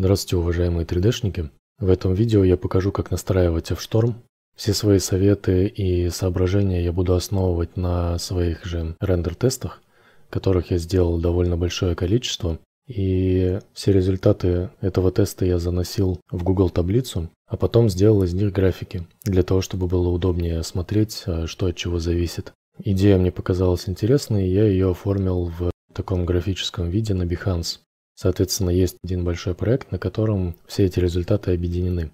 Здравствуйте, уважаемые 3D-шники! В этом видео я покажу, как настраивать F-Storm. Все свои советы и соображения я буду основывать на своих же рендер-тестах, которых я сделал довольно большое количество. И все результаты этого теста я заносил в Google таблицу, а потом сделал из них графики, для того, чтобы было удобнее смотреть, а, что от чего зависит. Идея мне показалась интересной, и я ее оформил в таком графическом виде на Behance. Соответственно, есть один большой проект, на котором все эти результаты объединены.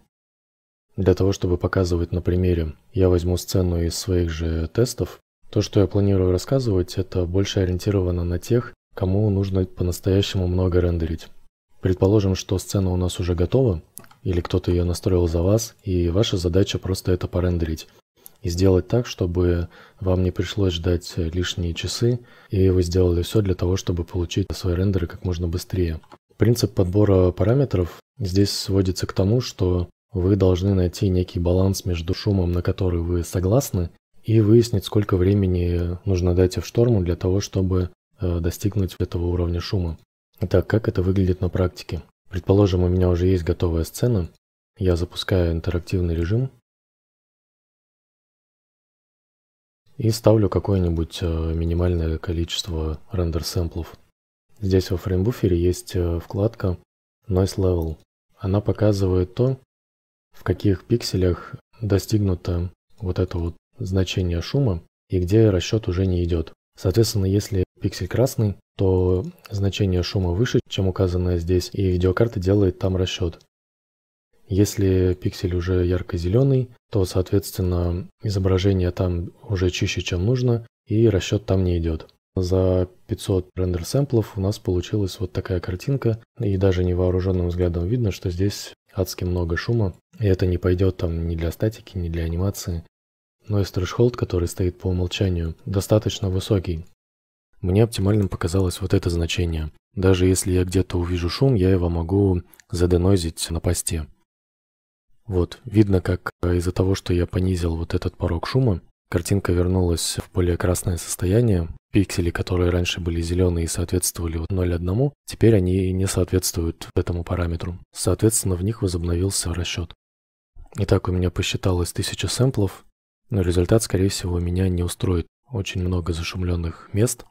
Для того, чтобы показывать на примере, я возьму сцену из своих же тестов. То, что я планирую рассказывать, это больше ориентировано на тех, кому нужно по-настоящему много рендерить. Предположим, что сцена у нас уже готова, или кто-то ее настроил за вас, и ваша задача просто это порендерить и сделать так, чтобы вам не пришлось ждать лишние часы, и вы сделали все для того, чтобы получить свои рендеры как можно быстрее. Принцип подбора параметров здесь сводится к тому, что вы должны найти некий баланс между шумом, на который вы согласны, и выяснить, сколько времени нужно дать в шторму для того, чтобы э, достигнуть этого уровня шума. Итак, как это выглядит на практике? Предположим, у меня уже есть готовая сцена. Я запускаю интерактивный режим, и ставлю какое-нибудь э, минимальное количество рендер-сэмплов. Здесь во фреймбуфере есть э, вкладка Noise Level. Она показывает то, в каких пикселях достигнуто вот это вот значение шума и где расчет уже не идет. Соответственно, если пиксель красный, то значение шума выше, чем указанное здесь, и видеокарта делает там расчет. Если пиксель уже ярко-зеленый, то, соответственно, изображение там уже чище, чем нужно, и расчет там не идет. За 500 рендер-сэмплов у нас получилась вот такая картинка, и даже невооруженным взглядом видно, что здесь адски много шума, и это не пойдет там ни для статики, ни для анимации. Но ну и стрэшхолд, который стоит по умолчанию, достаточно высокий. Мне оптимальным показалось вот это значение. Даже если я где-то увижу шум, я его могу заденозить на посте. Вот, видно, как э, из-за того, что я понизил вот этот порог шума, картинка вернулась в более красное состояние. Пиксели, которые раньше были зеленые и соответствовали 0,1, теперь они не соответствуют этому параметру. Соответственно, в них возобновился расчет. Итак, у меня посчиталось 1000 сэмплов, но результат, скорее всего, меня не устроит. Очень много зашумленных мест.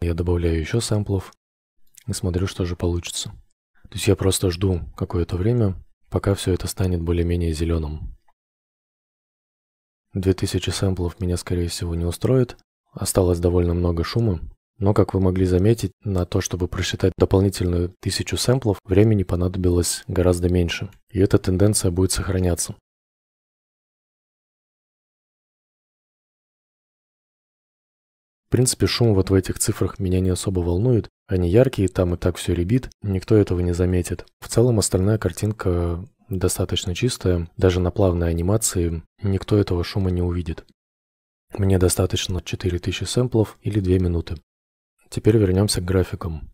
Я добавляю еще сэмплов и смотрю, что же получится. То есть я просто жду какое-то время, пока все это станет более-менее зеленым. 2000 сэмплов меня, скорее всего, не устроит. Осталось довольно много шума. Но, как вы могли заметить, на то, чтобы просчитать дополнительную тысячу сэмплов, времени понадобилось гораздо меньше. И эта тенденция будет сохраняться. В принципе, шум вот в этих цифрах меня не особо волнует, они яркие, там и так все ребит, никто этого не заметит. В целом остальная картинка достаточно чистая, даже на плавной анимации никто этого шума не увидит. Мне достаточно 4000 сэмплов или 2 минуты. Теперь вернемся к графикам.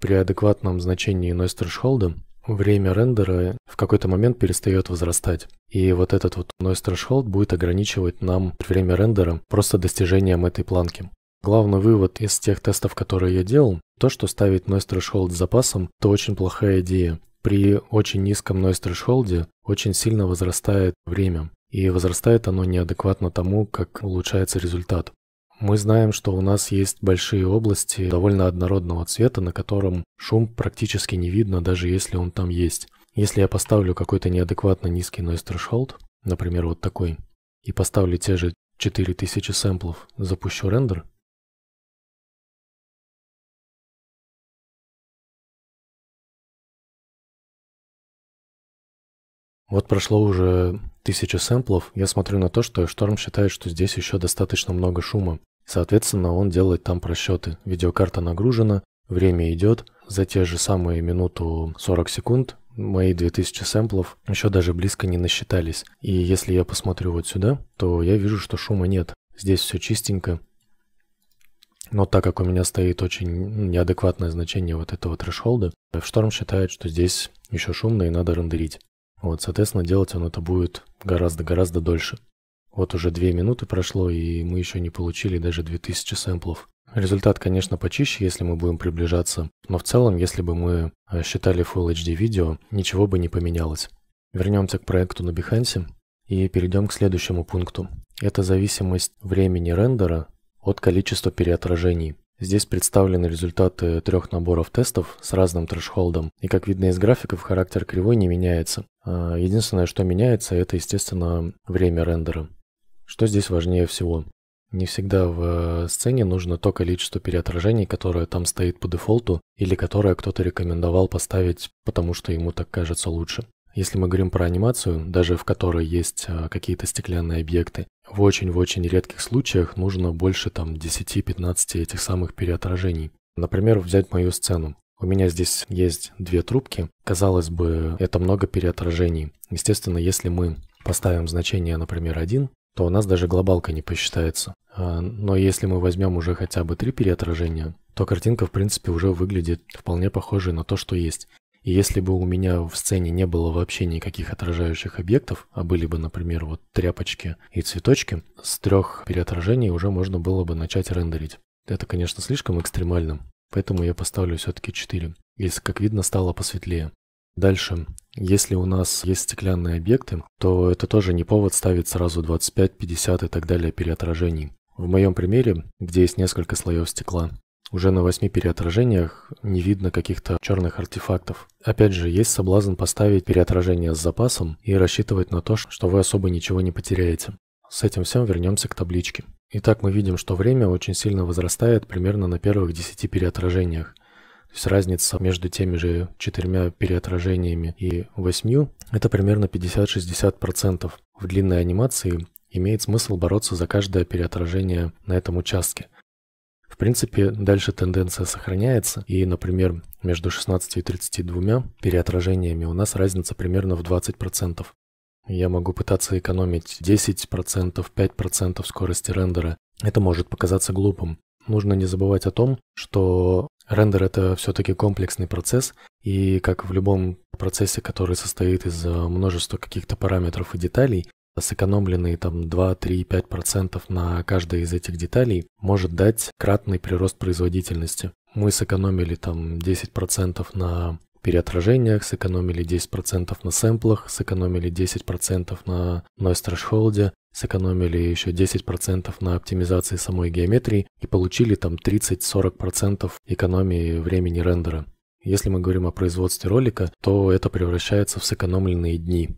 При адекватном значении noise threshold время рендера в какой-то момент перестает возрастать. И вот этот вот noise threshold будет ограничивать нам время рендера просто достижением этой планки. Главный вывод из тех тестов, которые я делал, то, что ставить noise threshold с запасом, это очень плохая идея. При очень низком noise threshold очень сильно возрастает время, и возрастает оно неадекватно тому, как улучшается результат. Мы знаем, что у нас есть большие области довольно однородного цвета, на котором шум практически не видно, даже если он там есть. Если я поставлю какой-то неадекватно низкий noise threshold, например, вот такой, и поставлю те же 4000 сэмплов, запущу рендер, Вот прошло уже тысяча сэмплов, я смотрю на то, что Шторм считает, что здесь еще достаточно много шума. Соответственно, он делает там просчеты. Видеокарта нагружена, время идет, за те же самые минуту 40 секунд мои 2000 сэмплов еще даже близко не насчитались. И если я посмотрю вот сюда, то я вижу, что шума нет. Здесь все чистенько. Но так как у меня стоит очень ну, неадекватное значение вот этого трэшхолда, Шторм считает, что здесь еще шумно и надо рендерить. Вот, соответственно, делать он это будет гораздо-гораздо дольше. Вот уже две минуты прошло, и мы еще не получили даже 2000 сэмплов. Результат, конечно, почище, если мы будем приближаться, но в целом, если бы мы э, считали Full HD видео, ничего бы не поменялось. Вернемся к проекту на Behance и перейдем к следующему пункту. Это зависимость времени рендера от количества переотражений. Здесь представлены результаты трех наборов тестов с разным трешхолдом, и как видно из графиков, характер кривой не меняется. А, единственное, что меняется, это, естественно, время рендера. Что здесь важнее всего? Не всегда в э, сцене нужно то количество переотражений, которое там стоит по дефолту, или которое кто-то рекомендовал поставить, потому что ему так кажется лучше. Если мы говорим про анимацию, даже в которой есть э, какие-то стеклянные объекты, в очень-очень редких случаях нужно больше там 10-15 этих самых переотражений. Например, взять мою сцену. У меня здесь есть две трубки. Казалось бы, это много переотражений. Естественно, если мы поставим значение, например, 1, то у нас даже глобалка не посчитается. А, но если мы возьмем уже хотя бы три переотражения, то картинка, в принципе, уже выглядит вполне похожей на то, что есть. И если бы у меня в сцене не было вообще никаких отражающих объектов, а были бы, например, вот тряпочки и цветочки, с трех переотражений уже можно было бы начать рендерить. Это, конечно, слишком экстремально, поэтому я поставлю все-таки 4. Если, как видно, стало посветлее. Дальше, если у нас есть стеклянные объекты, то это тоже не повод ставить сразу 25, 50 и так далее переотражений. В моем примере, где есть несколько слоев стекла, уже на восьми переотражениях не видно каких-то черных артефактов. Опять же, есть соблазн поставить переотражение с запасом и рассчитывать на то, что вы особо ничего не потеряете. С этим всем вернемся к табличке. Итак, мы видим, что время очень сильно возрастает примерно на первых 10 переотражениях. То есть разница между теми же четырьмя переотражениями и восьмью – это примерно 50-60%. В длинной анимации имеет смысл бороться за каждое переотражение на этом участке – в принципе, дальше тенденция сохраняется, и, например, между 16 и 32 переотражениями у нас разница примерно в 20%. Я могу пытаться экономить 10%, 5% скорости рендера. Это может показаться глупым. Нужно не забывать о том, что рендер это все-таки комплексный процесс, и как в любом процессе, который состоит из э, множества каких-то параметров и деталей, сэкономленные там 2-3-5% на каждой из этих деталей может дать кратный прирост производительности. Мы сэкономили там 10% на переотражениях, сэкономили 10% на сэмплах, сэкономили 10% на noise threshold, сэкономили еще 10% на оптимизации самой геометрии и получили там 30-40% экономии времени рендера. Если мы говорим о производстве ролика, то это превращается в сэкономленные дни.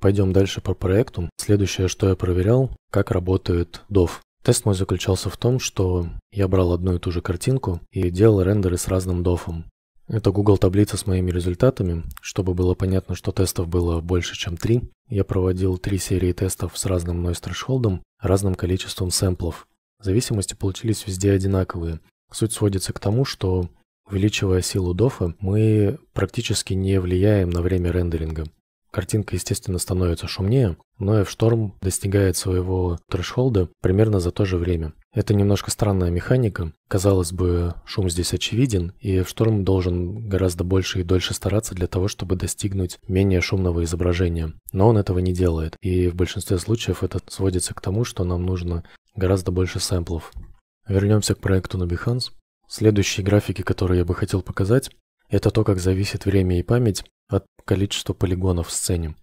Пойдем дальше по проекту. Следующее, что я проверял, как работает DOV. Тест мой заключался в том, что я брал одну и ту же картинку и делал рендеры с разным дофом. Это Google таблица с моими результатами. Чтобы было понятно, что тестов было больше, чем три, я проводил три серии тестов с разным noise threshold, разным количеством сэмплов. Зависимости получились везде одинаковые. Суть сводится к тому, что увеличивая силу дофа, мы практически не влияем на время рендеринга. Картинка, естественно, становится шумнее, но и в шторм достигает своего трэшхолда примерно за то же время. Это немножко странная механика. Казалось бы, шум здесь очевиден, и в шторм должен гораздо больше и дольше стараться для того, чтобы достигнуть менее шумного изображения. Но он этого не делает, и в большинстве случаев это сводится к тому, что нам нужно гораздо больше сэмплов. Вернемся к проекту на Behance. Следующие графики, которые я бы хотел показать, это то, как зависит время и память от количества полигонов в сцене.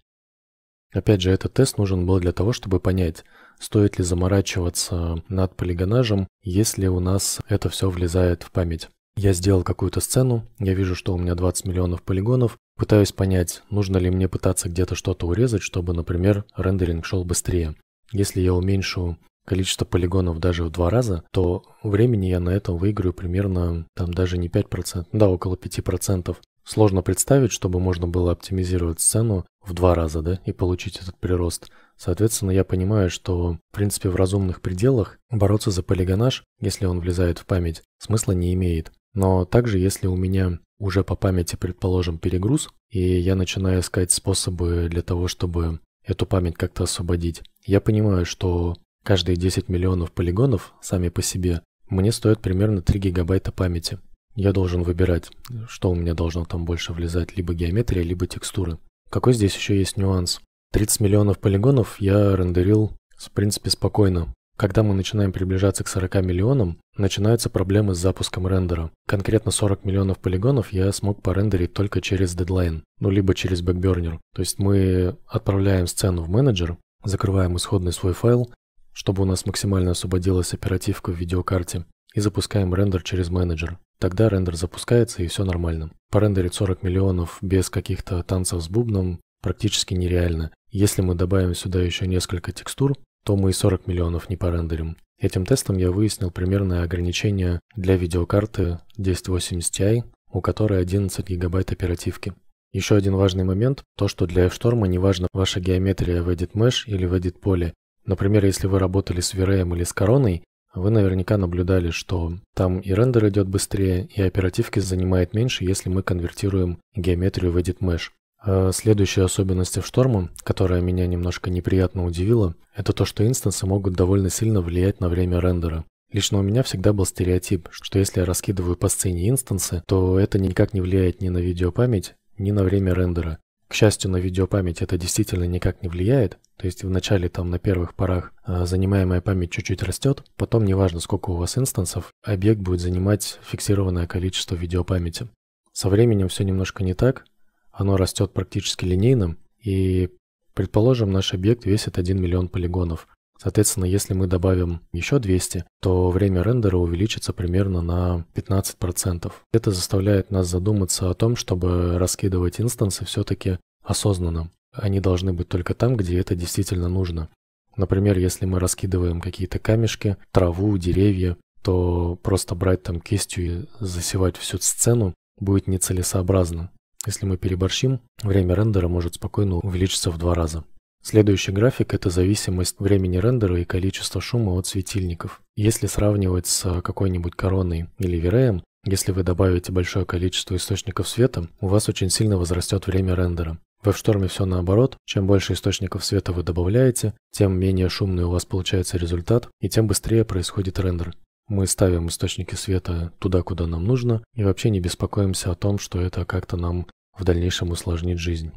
Опять же, этот тест нужен был для того, чтобы понять, стоит ли заморачиваться над полигонажем, если у нас это все влезает в память. Я сделал какую-то сцену, я вижу, что у меня 20 миллионов полигонов, пытаюсь понять, нужно ли мне пытаться где-то что-то урезать, чтобы, например, рендеринг шел быстрее. Если я уменьшу количество полигонов даже в два раза, то времени я на этом выиграю примерно, там даже не 5%, да, около 5%. Сложно представить, чтобы можно было оптимизировать сцену в два раза, да, и получить этот прирост. Соответственно, я понимаю, что, в принципе, в разумных пределах бороться за полигонаж, если он влезает в память, смысла не имеет. Но также, если у меня уже по памяти, предположим, перегруз, и я начинаю искать способы для того, чтобы эту память как-то освободить, я понимаю, что каждые 10 миллионов полигонов сами по себе мне стоят примерно 3 гигабайта памяти я должен выбирать, что у меня должно там больше влезать, либо геометрия, либо текстуры. Какой здесь еще есть нюанс? 30 миллионов полигонов я рендерил, в принципе, спокойно. Когда мы начинаем приближаться к 40 миллионам, начинаются проблемы с запуском рендера. Конкретно 40 миллионов полигонов я смог порендерить только через дедлайн, ну либо через бэкбернер. То есть мы отправляем сцену в менеджер, закрываем исходный свой файл, чтобы у нас максимально освободилась оперативка в видеокарте, и запускаем рендер через менеджер. Тогда рендер запускается и все нормально. Порендерить 40 миллионов без каких-то танцев с бубном практически нереально. Если мы добавим сюда еще несколько текстур, то мы и 40 миллионов не порендерим. Этим тестом я выяснил примерное ограничение для видеокарты 1080 Ti, у которой 11 гигабайт оперативки. Еще один важный момент, то что для F-Storm неважно ваша геометрия в Edit Mesh или в Edit Poly. Например, если вы работали с VRM или с короной, вы наверняка наблюдали, что там и рендер идет быстрее, и оперативки занимает меньше, если мы конвертируем геометрию в Edit Mesh. А следующая особенность в шторма, которая меня немножко неприятно удивила, это то, что инстансы могут довольно сильно влиять на время рендера. Лично у меня всегда был стереотип, что если я раскидываю по сцене инстансы, то это никак не влияет ни на видеопамять, ни на время рендера. К счастью, на видеопамять это действительно никак не влияет, то есть в начале там на первых порах а, занимаемая память чуть-чуть растет, потом неважно сколько у вас инстансов, объект будет занимать фиксированное количество видеопамяти. Со временем все немножко не так, оно растет практически линейным, и, предположим, наш объект весит 1 миллион полигонов. Соответственно, если мы добавим еще 200, то время рендера увеличится примерно на 15%. Это заставляет нас задуматься о том, чтобы раскидывать инстансы все-таки осознанно. Они должны быть только там, где это действительно нужно. Например, если мы раскидываем какие-то камешки, траву, деревья, то просто брать там кистью и засевать всю сцену будет нецелесообразно. Если мы переборщим, время рендера может спокойно увеличиться в два раза. Следующий график – это зависимость времени рендера и количества шума от светильников. Если сравнивать с а, какой-нибудь короной или виреем, если вы добавите большое количество источников света, у вас очень сильно возрастет время рендера. В шторме все наоборот, чем больше источников света вы добавляете, тем менее шумный у вас получается результат и тем быстрее происходит рендер. Мы ставим источники света туда, куда нам нужно, и вообще не беспокоимся о том, что это как-то нам в дальнейшем усложнит жизнь.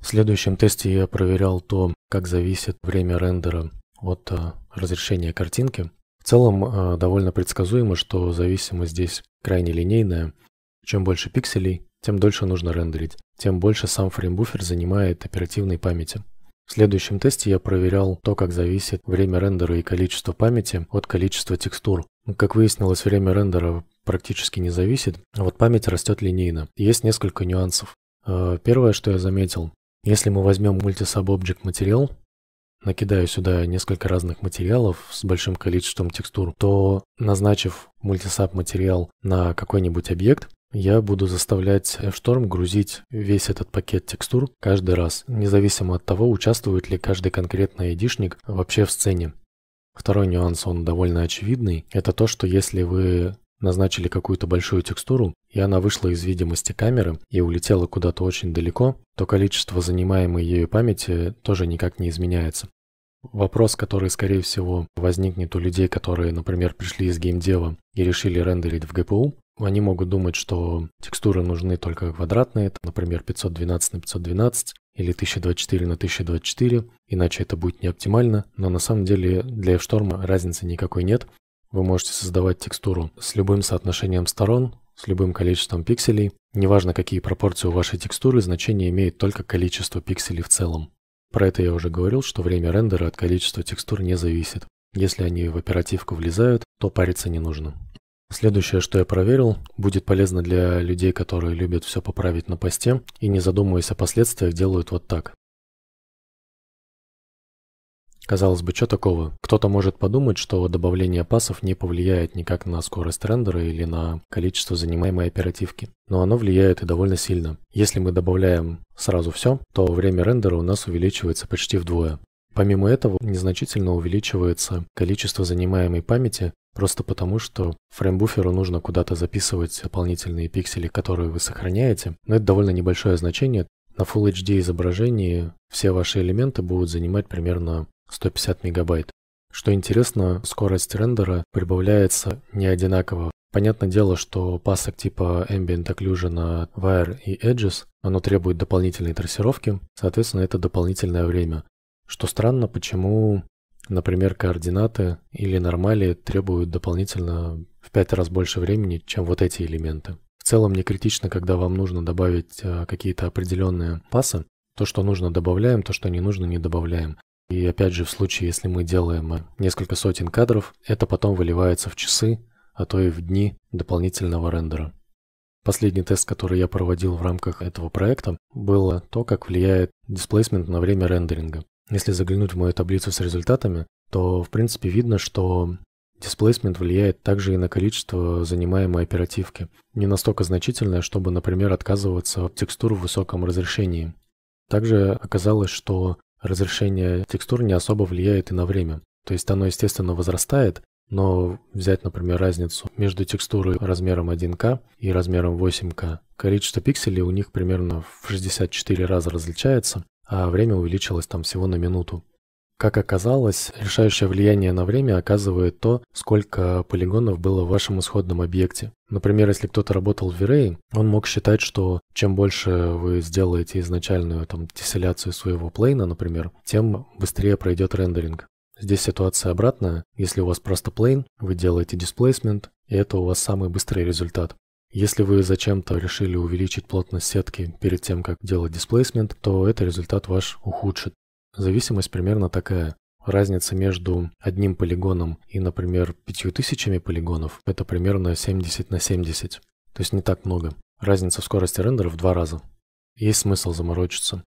В следующем тесте я проверял то, как зависит время рендера от э, разрешения картинки. В целом э, довольно предсказуемо, что зависимость здесь крайне линейная. Чем больше пикселей, тем дольше нужно рендерить, тем больше сам фреймбуфер занимает оперативной памяти. В следующем тесте я проверял то, как зависит время рендера и количество памяти от количества текстур. Ну, как выяснилось, время рендера практически не зависит, а вот память растет линейно. Есть несколько нюансов. Э, первое, что я заметил, если мы возьмем Multisub Object материал, накидаю сюда несколько разных материалов с большим количеством текстур, то назначив мультисаб материал на какой-нибудь объект, я буду заставлять f грузить весь этот пакет текстур каждый раз, независимо от того, участвует ли каждый конкретный айдишник вообще в сцене. Второй нюанс, он довольно очевидный, это то, что если вы назначили какую-то большую текстуру, и она вышла из видимости камеры и улетела куда-то очень далеко, то количество занимаемой ею памяти тоже никак не изменяется. Вопрос, который, скорее всего, возникнет у людей, которые, например, пришли из геймдева и решили рендерить в GPU, они могут думать, что текстуры нужны только квадратные, например, 512 на 512 или 1024 на 1024, иначе это будет неоптимально. но на самом деле для F-шторма разницы никакой нет, вы можете создавать текстуру с любым соотношением сторон, с любым количеством пикселей. Неважно, какие пропорции у вашей текстуры, значение имеет только количество пикселей в целом. Про это я уже говорил, что время рендера от количества текстур не зависит. Если они в оперативку влезают, то париться не нужно. Следующее, что я проверил, будет полезно для людей, которые любят все поправить на посте и не задумываясь о последствиях делают вот так. Казалось бы, что такого? Кто-то может подумать, что добавление пасов не повлияет никак на скорость рендера или на количество занимаемой оперативки. Но оно влияет и довольно сильно. Если мы добавляем сразу все, то время рендера у нас увеличивается почти вдвое. Помимо этого, незначительно увеличивается количество занимаемой памяти, просто потому что фреймбуферу нужно куда-то записывать дополнительные пиксели, которые вы сохраняете, но это довольно небольшое значение, на Full HD изображении все ваши элементы будут занимать примерно 150 мегабайт. Что интересно, скорость рендера прибавляется не одинаково. Понятное дело, что пасок типа Ambient Occlusion, Wire и Edges, оно требует дополнительной трассировки, соответственно, это дополнительное время. Что странно, почему, например, координаты или нормали требуют дополнительно в 5 раз больше времени, чем вот эти элементы. В целом не критично, когда вам нужно добавить э, какие-то определенные пасы. То, что нужно, добавляем, то, что не нужно, не добавляем. И опять же, в случае, если мы делаем несколько сотен кадров, это потом выливается в часы, а то и в дни дополнительного рендера. Последний тест, который я проводил в рамках этого проекта, было то, как влияет дисплейсмент на время рендеринга. Если заглянуть в мою таблицу с результатами, то в принципе видно, что дисплейсмент влияет также и на количество занимаемой оперативки. Не настолько значительное, чтобы, например, отказываться от текстур в высоком разрешении. Также оказалось, что разрешение текстур не особо влияет и на время. То есть оно, естественно, возрастает, но взять, например, разницу между текстурой размером 1К и размером 8К, количество пикселей у них примерно в 64 раза различается, а время увеличилось там всего на минуту. Как оказалось, решающее влияние на время оказывает то, сколько полигонов было в вашем исходном объекте. Например, если кто-то работал в V-Ray, он мог считать, что чем больше вы сделаете изначальную там, тесселяцию своего плейна, например, тем быстрее пройдет рендеринг. Здесь ситуация обратная. Если у вас просто плейн, вы делаете дисплейсмент, и это у вас самый быстрый результат. Если вы зачем-то решили увеличить плотность сетки перед тем, как делать дисплейсмент, то это результат ваш ухудшит. Зависимость примерно такая. Разница между одним полигоном и, например, пятью тысячами полигонов – это примерно 70 на 70. То есть не так много. Разница в скорости рендера в два раза. Есть смысл заморочиться.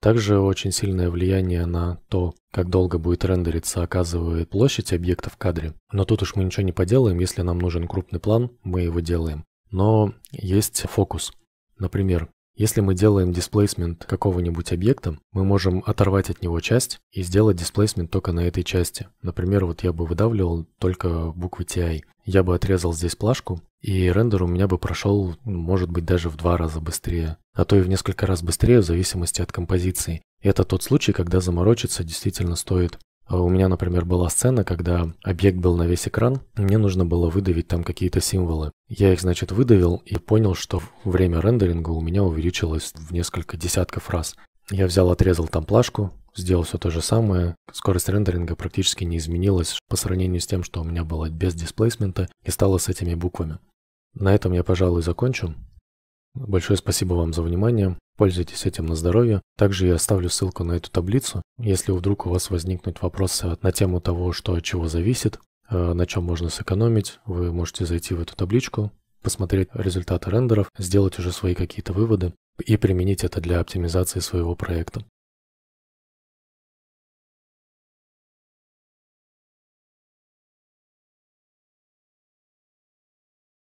Также очень сильное влияние на то, как долго будет рендериться, оказывает площадь объекта в кадре. Но тут уж мы ничего не поделаем, если нам нужен крупный план, мы его делаем. Но есть фокус. Например, если мы делаем дисплейсмент какого-нибудь объекта, мы можем оторвать от него часть и сделать дисплейсмент только на этой части. Например, вот я бы выдавливал только буквы TI. Я бы отрезал здесь плашку, и рендер у меня бы прошел, может быть, даже в два раза быстрее, а то и в несколько раз быстрее в зависимости от композиции. Это тот случай, когда заморочиться действительно стоит. А у меня, например, была сцена, когда объект был на весь экран, мне нужно было выдавить там какие-то символы. Я их, значит, выдавил и понял, что время рендеринга у меня увеличилось в несколько десятков раз. Я взял, отрезал там плашку, сделал все то же самое. Скорость рендеринга практически не изменилась по сравнению с тем, что у меня было без дисплейсмента и стало с этими буквами. На этом я, пожалуй, закончу. Большое спасибо вам за внимание. Пользуйтесь этим на здоровье. Также я оставлю ссылку на эту таблицу. Если вдруг у вас возникнут вопросы на тему того, что от чего зависит, э, на чем можно сэкономить, вы можете зайти в эту табличку, посмотреть результаты рендеров, сделать уже свои какие-то выводы и применить это для оптимизации своего проекта.